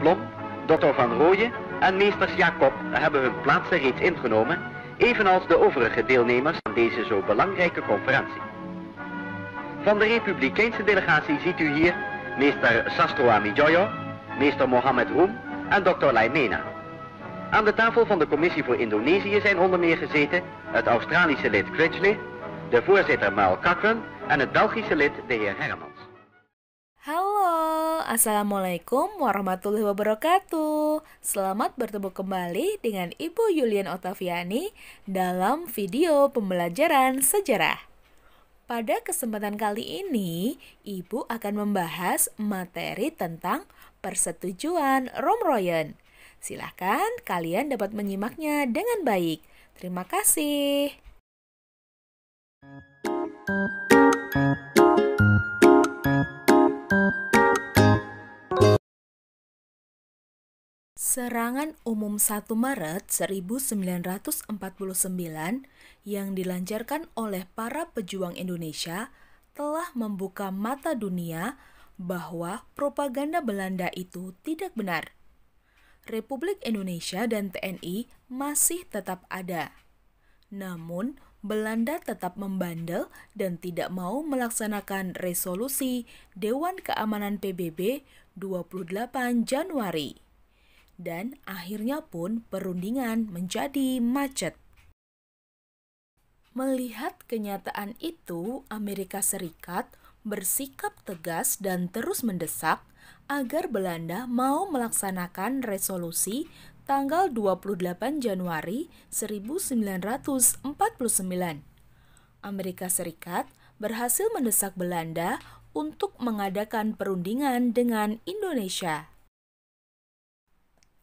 Blom, dokter Van Rooyen en meesters Jacob hebben hun plaatsen reeds ingenomen, evenals de overige deelnemers aan deze zo belangrijke conferentie. Van de Republikeinse delegatie ziet u hier meester Sastro Amijoyo, meester Mohamed Roem en Dr. Laimena. Aan de tafel van de commissie voor Indonesië zijn onder meer gezeten het Australische lid Critchley, de voorzitter Mal Cochran en het Belgische lid de heer Herman. Assalamualaikum warahmatullahi wabarakatuh. Selamat bertemu kembali dengan Ibu Yulian Otaviani dalam video pembelajaran sejarah. Pada kesempatan kali ini, Ibu akan membahas materi tentang persetujuan Romroyen. Silahkan kalian dapat menyimaknya dengan baik. Terima kasih. Serangan umum 1 Maret 1949 yang dilancarkan oleh para pejuang Indonesia telah membuka mata dunia bahwa propaganda Belanda itu tidak benar. Republik Indonesia dan TNI masih tetap ada. Namun, Belanda tetap membandel dan tidak mau melaksanakan resolusi Dewan Keamanan PBB 28 Januari dan akhirnya pun perundingan menjadi macet. Melihat kenyataan itu, Amerika Serikat bersikap tegas dan terus mendesak agar Belanda mau melaksanakan resolusi tanggal 28 Januari 1949. Amerika Serikat berhasil mendesak Belanda untuk mengadakan perundingan dengan Indonesia.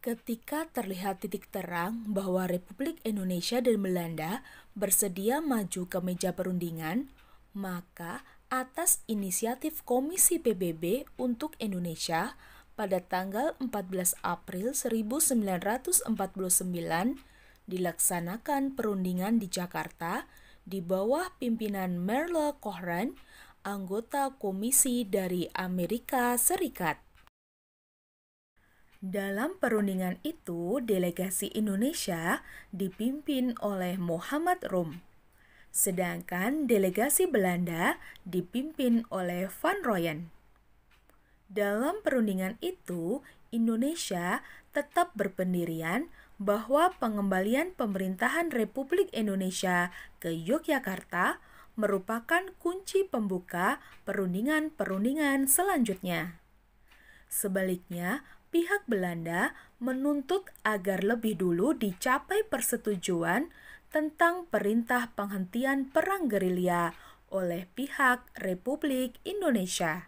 Ketika terlihat titik terang bahwa Republik Indonesia dan Belanda bersedia maju ke meja perundingan, maka atas inisiatif Komisi PBB untuk Indonesia pada tanggal 14 April 1949 dilaksanakan perundingan di Jakarta di bawah pimpinan Merle Cohran, anggota komisi dari Amerika Serikat. Dalam perundingan itu, delegasi Indonesia dipimpin oleh Muhammad Rum, sedangkan delegasi Belanda dipimpin oleh Van Royen. Dalam perundingan itu, Indonesia tetap berpendirian bahwa pengembalian pemerintahan Republik Indonesia ke Yogyakarta merupakan kunci pembuka perundingan-perundingan selanjutnya. Sebaliknya, pihak Belanda menuntut agar lebih dulu dicapai persetujuan tentang perintah penghentian perang gerilya oleh pihak Republik Indonesia.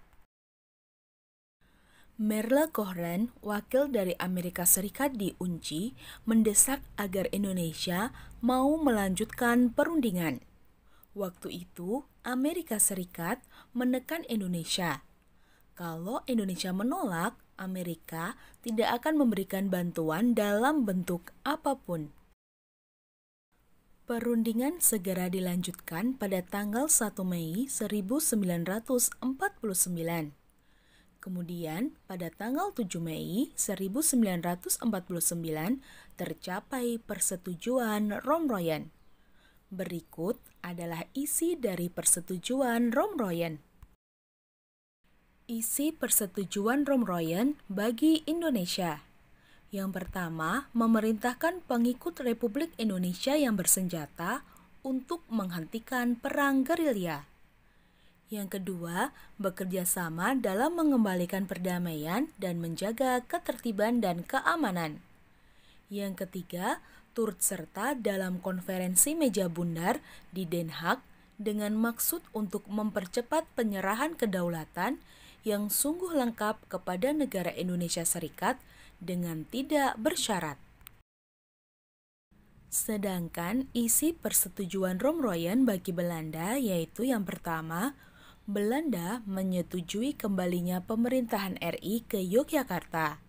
Merle Cohren, wakil dari Amerika Serikat di UNCI, mendesak agar Indonesia mau melanjutkan perundingan. Waktu itu, Amerika Serikat menekan Indonesia kalau Indonesia menolak, Amerika tidak akan memberikan bantuan dalam bentuk apapun. Perundingan segera dilanjutkan pada tanggal 1 Mei 1949. Kemudian, pada tanggal 7 Mei 1949 tercapai persetujuan Romroyan. Berikut adalah isi dari persetujuan Romroyan. Isi persetujuan Romroyen bagi Indonesia. Yang pertama, memerintahkan pengikut Republik Indonesia yang bersenjata untuk menghentikan perang gerilya. Yang kedua, bekerja sama dalam mengembalikan perdamaian dan menjaga ketertiban dan keamanan. Yang ketiga, turut serta dalam konferensi meja bundar di Den Haag dengan maksud untuk mempercepat penyerahan kedaulatan yang sungguh lengkap kepada negara Indonesia Serikat dengan tidak bersyarat. Sedangkan isi persetujuan Romroyen bagi Belanda yaitu yang pertama, Belanda menyetujui kembalinya pemerintahan RI ke Yogyakarta.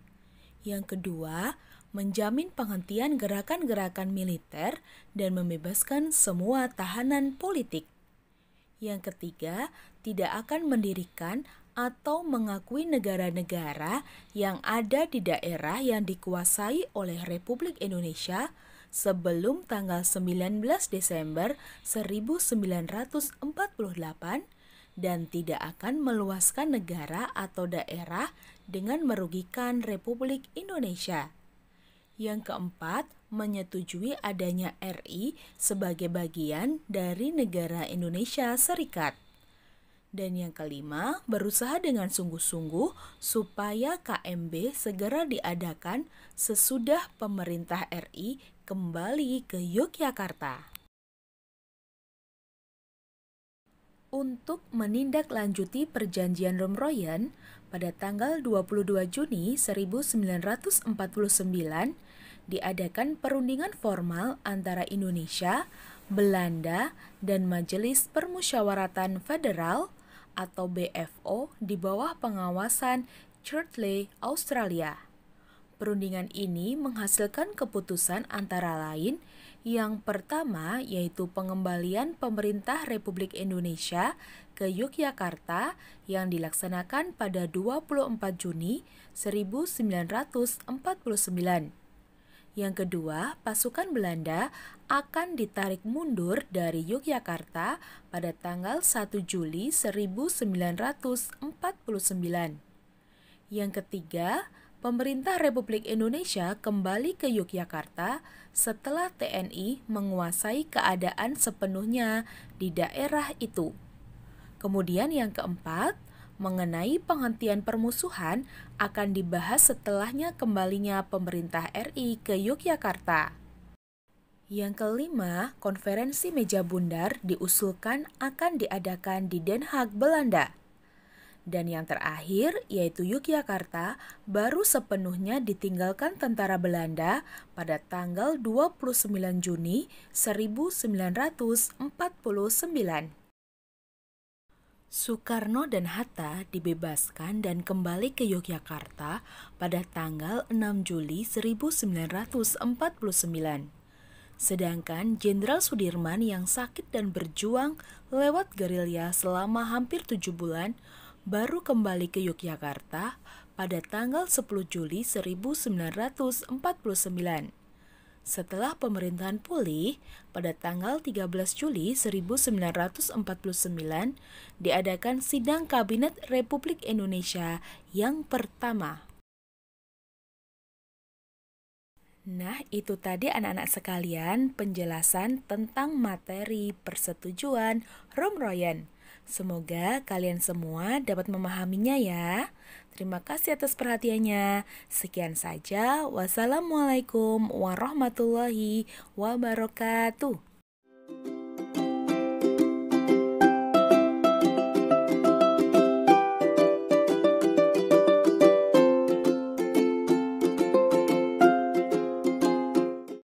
Yang kedua, menjamin penghentian gerakan-gerakan militer dan membebaskan semua tahanan politik. Yang ketiga, tidak akan mendirikan atau mengakui negara-negara yang ada di daerah yang dikuasai oleh Republik Indonesia sebelum tanggal 19 Desember 1948 dan tidak akan meluaskan negara atau daerah dengan merugikan Republik Indonesia. Yang keempat, menyetujui adanya RI sebagai bagian dari negara Indonesia Serikat. Dan yang kelima, berusaha dengan sungguh-sungguh supaya KMB segera diadakan sesudah pemerintah RI kembali ke Yogyakarta. Untuk menindaklanjuti perjanjian Romroyan, pada tanggal 22 Juni 1949 diadakan perundingan formal antara Indonesia, Belanda, dan Majelis Permusyawaratan Federal atau BFO di bawah pengawasan Churtley Australia. Perundingan ini menghasilkan keputusan antara lain yang pertama yaitu pengembalian pemerintah Republik Indonesia ke Yogyakarta yang dilaksanakan pada 24 Juni 1949 yang kedua, pasukan Belanda akan ditarik mundur dari Yogyakarta pada tanggal 1 Juli 1949. Yang ketiga, pemerintah Republik Indonesia kembali ke Yogyakarta setelah TNI menguasai keadaan sepenuhnya di daerah itu. Kemudian yang keempat, mengenai penghentian permusuhan akan dibahas setelahnya kembalinya pemerintah RI ke Yogyakarta. Yang kelima, konferensi meja bundar diusulkan akan diadakan di Den Haag, Belanda. Dan yang terakhir, yaitu Yogyakarta, baru sepenuhnya ditinggalkan tentara Belanda pada tanggal 29 Juni 1949. Soekarno dan Hatta dibebaskan dan kembali ke Yogyakarta pada tanggal 6 Juli 1949. Sedangkan Jenderal Sudirman yang sakit dan berjuang lewat gerilya selama hampir tujuh bulan baru kembali ke Yogyakarta pada tanggal 10 Juli 1949. Setelah pemerintahan pulih, pada tanggal 13 Juli 1949 diadakan sidang Kabinet Republik Indonesia yang pertama. Nah, itu tadi anak-anak sekalian penjelasan tentang materi persetujuan Romroyen. Semoga kalian semua dapat memahaminya ya. Terima kasih atas perhatiannya. Sekian saja. Wassalamualaikum warahmatullahi wabarakatuh.